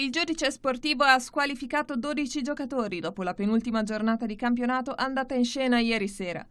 Il giudice sportivo ha squalificato 12 giocatori dopo la penultima giornata di campionato andata in scena ieri sera.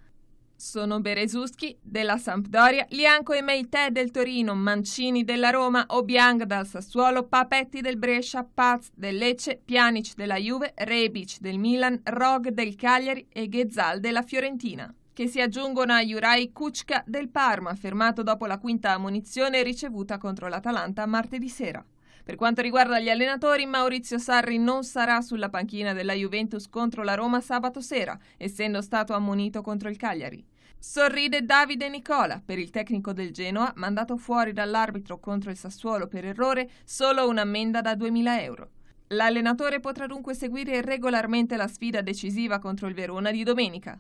Sono Beresuschi della Sampdoria, Lianco e Meitè del Torino, Mancini della Roma, Obiang dal Sassuolo, Papetti del Brescia, Paz del Lecce, Pjanic della Juve, Rebic del Milan, Rog del Cagliari e Ghezzal della Fiorentina, che si aggiungono a Jurai Kuczka del Parma, fermato dopo la quinta ammunizione ricevuta contro l'Atalanta martedì sera. Per quanto riguarda gli allenatori, Maurizio Sarri non sarà sulla panchina della Juventus contro la Roma sabato sera, essendo stato ammonito contro il Cagliari. Sorride Davide Nicola, per il tecnico del Genoa, mandato fuori dall'arbitro contro il Sassuolo per errore, solo un'ammenda da 2.000 euro. L'allenatore potrà dunque seguire regolarmente la sfida decisiva contro il Verona di domenica.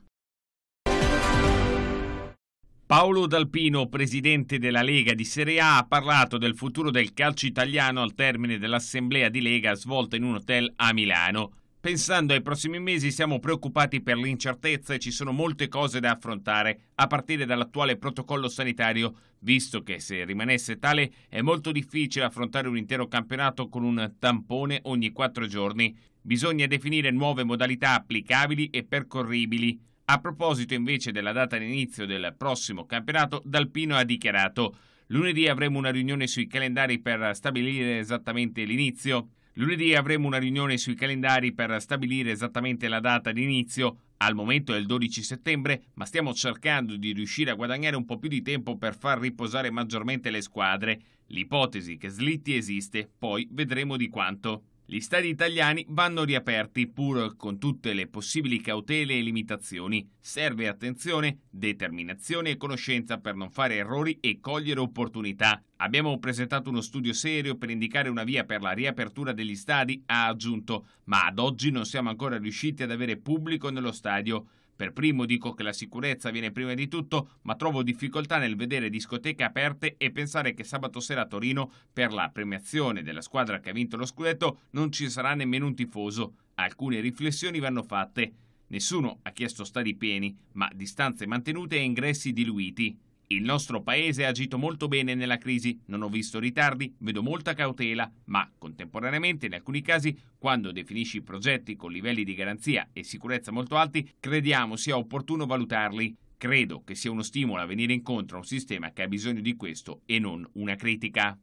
Paolo Dalpino, presidente della Lega di Serie A, ha parlato del futuro del calcio italiano al termine dell'assemblea di Lega svolta in un hotel a Milano. Pensando ai prossimi mesi siamo preoccupati per l'incertezza e ci sono molte cose da affrontare, a partire dall'attuale protocollo sanitario, visto che se rimanesse tale è molto difficile affrontare un intero campionato con un tampone ogni quattro giorni. Bisogna definire nuove modalità applicabili e percorribili. A proposito invece della data d'inizio del prossimo campionato, D'Alpino ha dichiarato lunedì avremo una riunione sui calendari per stabilire esattamente l'inizio. Lunedì avremo una riunione sui calendari per stabilire esattamente la data d'inizio. Al momento è il 12 settembre, ma stiamo cercando di riuscire a guadagnare un po' più di tempo per far riposare maggiormente le squadre. L'ipotesi che slitti esiste, poi vedremo di quanto. Gli stadi italiani vanno riaperti pur con tutte le possibili cautele e limitazioni. Serve attenzione, determinazione e conoscenza per non fare errori e cogliere opportunità. Abbiamo presentato uno studio serio per indicare una via per la riapertura degli stadi, ha aggiunto, ma ad oggi non siamo ancora riusciti ad avere pubblico nello stadio. Per primo dico che la sicurezza viene prima di tutto, ma trovo difficoltà nel vedere discoteche aperte e pensare che sabato sera a Torino, per la premiazione della squadra che ha vinto lo scudetto, non ci sarà nemmeno un tifoso. Alcune riflessioni vanno fatte. Nessuno ha chiesto stadi pieni, ma distanze mantenute e ingressi diluiti. Il nostro paese ha agito molto bene nella crisi, non ho visto ritardi, vedo molta cautela, ma contemporaneamente in alcuni casi, quando definisci progetti con livelli di garanzia e sicurezza molto alti, crediamo sia opportuno valutarli. Credo che sia uno stimolo a venire incontro a un sistema che ha bisogno di questo e non una critica.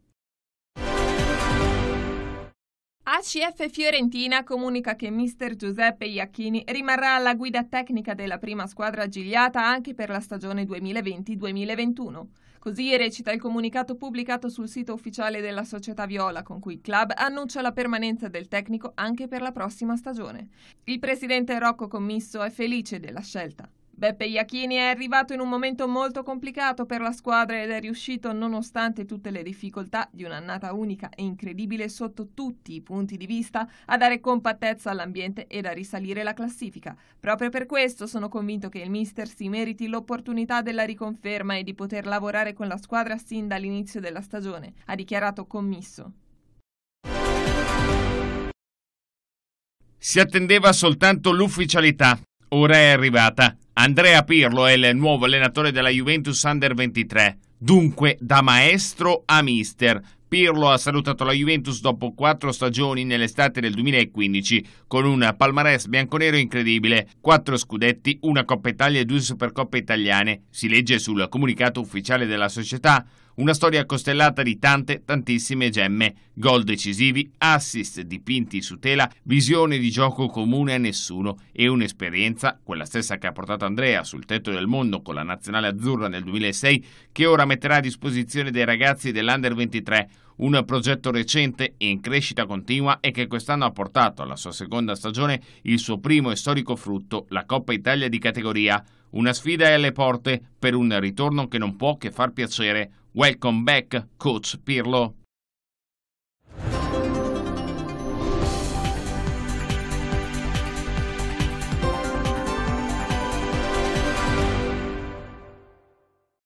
ACF Fiorentina comunica che mister Giuseppe Iacchini rimarrà alla guida tecnica della prima squadra gigliata anche per la stagione 2020-2021. Così recita il comunicato pubblicato sul sito ufficiale della società Viola, con cui il club annuncia la permanenza del tecnico anche per la prossima stagione. Il presidente Rocco Commisso è felice della scelta. Beppe Iachini è arrivato in un momento molto complicato per la squadra ed è riuscito, nonostante tutte le difficoltà di un'annata unica e incredibile sotto tutti i punti di vista, a dare compattezza all'ambiente ed a risalire la classifica. Proprio per questo sono convinto che il mister si meriti l'opportunità della riconferma e di poter lavorare con la squadra sin dall'inizio della stagione, ha dichiarato Commisso. Si attendeva soltanto l'ufficialità. Ora è arrivata. Andrea Pirlo è il nuovo allenatore della Juventus Under 23. Dunque, da maestro a mister, Pirlo ha salutato la Juventus dopo quattro stagioni nell'estate del 2015 con un palmarès bianconero incredibile, quattro scudetti, una Coppa Italia e due Supercoppe italiane, si legge sul comunicato ufficiale della società. Una storia costellata di tante, tantissime gemme, gol decisivi, assist dipinti su tela, visione di gioco comune a nessuno e un'esperienza, quella stessa che ha portato Andrea sul tetto del mondo con la nazionale azzurra nel 2006, che ora metterà a disposizione dei ragazzi dell'Under 23 un progetto recente e in crescita continua e che quest'anno ha portato alla sua seconda stagione il suo primo e storico frutto, la Coppa Italia di categoria. Una sfida è alle porte per un ritorno che non può che far piacere, Welcome back, Coach Pirlo.